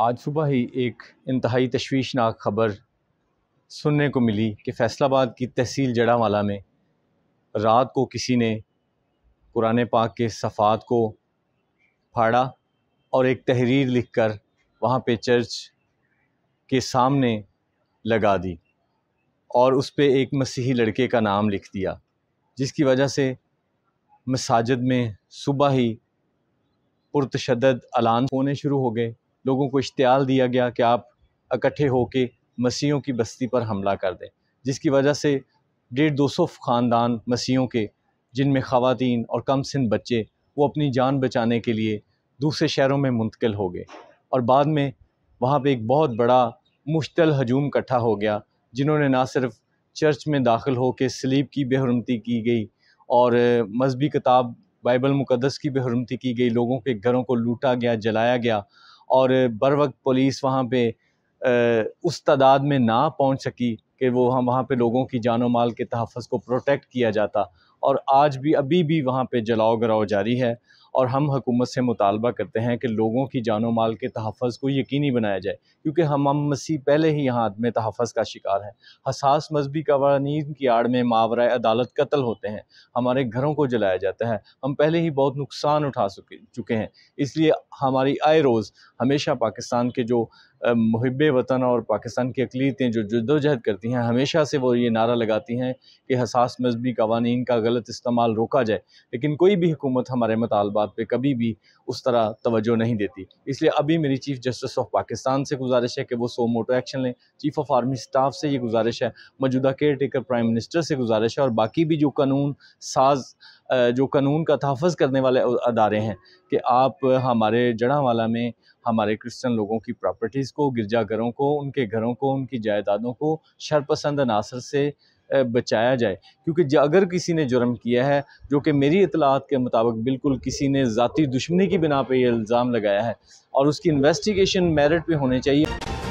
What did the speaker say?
आज सुबह ही एक इंतहाई तशवीशनाक खबर सुनने को मिली कि फ़ैसलाबाद की तहसील जड़ावाला में रात को किसी ने कुरान पाक के सफ़ात को फाड़ा और एक तहरीर लिखकर वहाँ पे चर्च के सामने लगा दी और उस पर एक मसीही लड़के का नाम लिख दिया जिसकी वजह से मसाजिद में सुबह ही पुरतशद अलान होने शुरू हो गए लोगों को इश्तियाल दिया गया कि आप इकट्ठे होके मसीहों की बस्ती पर हमला कर दें जिसकी वजह से डेढ़ दो सौ ख़ानदान मसीहों के जिनमें ख़वातीन और कम सिन बच्चे वो अपनी जान बचाने के लिए दूसरे शहरों में मुंतकिल हो गए और बाद में वहाँ पर एक बहुत बड़ा मुश्तल हजूम इकट्ठा हो गया जिन्होंने ना सिर्फ चर्च में दाखिल होकर सलीब की बेहरमती की गई और मजहबी किताब बाइबल मुक़दस की बेहरमती की गई लोगों के घरों को लूटा गया जलाया गया और बर वक्त पुलिस वहाँ पर उस तादाद में ना पहुँच सकी कि वो हम वहाँ पर लोगों की जान माल के तहफ़ को प्रोटेक्ट किया जाता और आज भी अभी भी वहाँ पर जलाओ गराव जारी है और हम हकूमत से मुतालबा करते हैं कि लोगों की जानो माल के तहफ़ को यकीनी बनाया जाए क्योंकि हम हम मसीह पहले ही यहाँ आदम तहफ़ का शिकार हैं हसास मजहबी कवानीन की आड़ में मावरा अदालत कत्ल होते हैं हमारे घरों को जलाया जाता है हम पहले ही बहुत नुकसान उठा चुके हैं इसलिए हमारी आए रोज़ हमेशा पाकिस्तान के जो महब वतन और पाकिस्तान की अकलीतें जो जदोजहद करती हैं हमेशा से वो ये नारा लगाती हैं कि हसास मजहबी कवानीन का गलत इस्तेमाल रोका जाए लेकिन कोई भी हुकूमत हमारे मतालबात पर कभी भी उस तरह तोज्जो नहीं देती इसलिए अभी मेरी चीफ़ जस्टिस ऑफ पाकिस्तान से गुजारिश है कि वो सो मोटो एक्शन लें चीफ़ ऑफ आर्मी स्टाफ से ये गुजारिश है मौजूदा केयर टेकर प्राइम मिनिस्टर से गुजारिश है और बाकी भी जो कानून साज जो कानून का तहफ़ करने वाले अदारे हैं कि आप हमारे जड़ा वाला में हमारे क्रिश्चियन लोगों की प्रॉपर्टीज़ को गिरजाघरों को उनके घरों को उनकी जायदादों को शरपसंद अनासर से बचाया जाए क्योंकि अगर किसी ने जुर्म किया है जो कि मेरी इतलात के मुताबिक बिल्कुल किसी ने ज़ाती दुश्मनी की बिना पर यह इल्ज़ाम लगाया है और उसकी इन्वेस्टिगेशन मेरिट पर होने चाहिए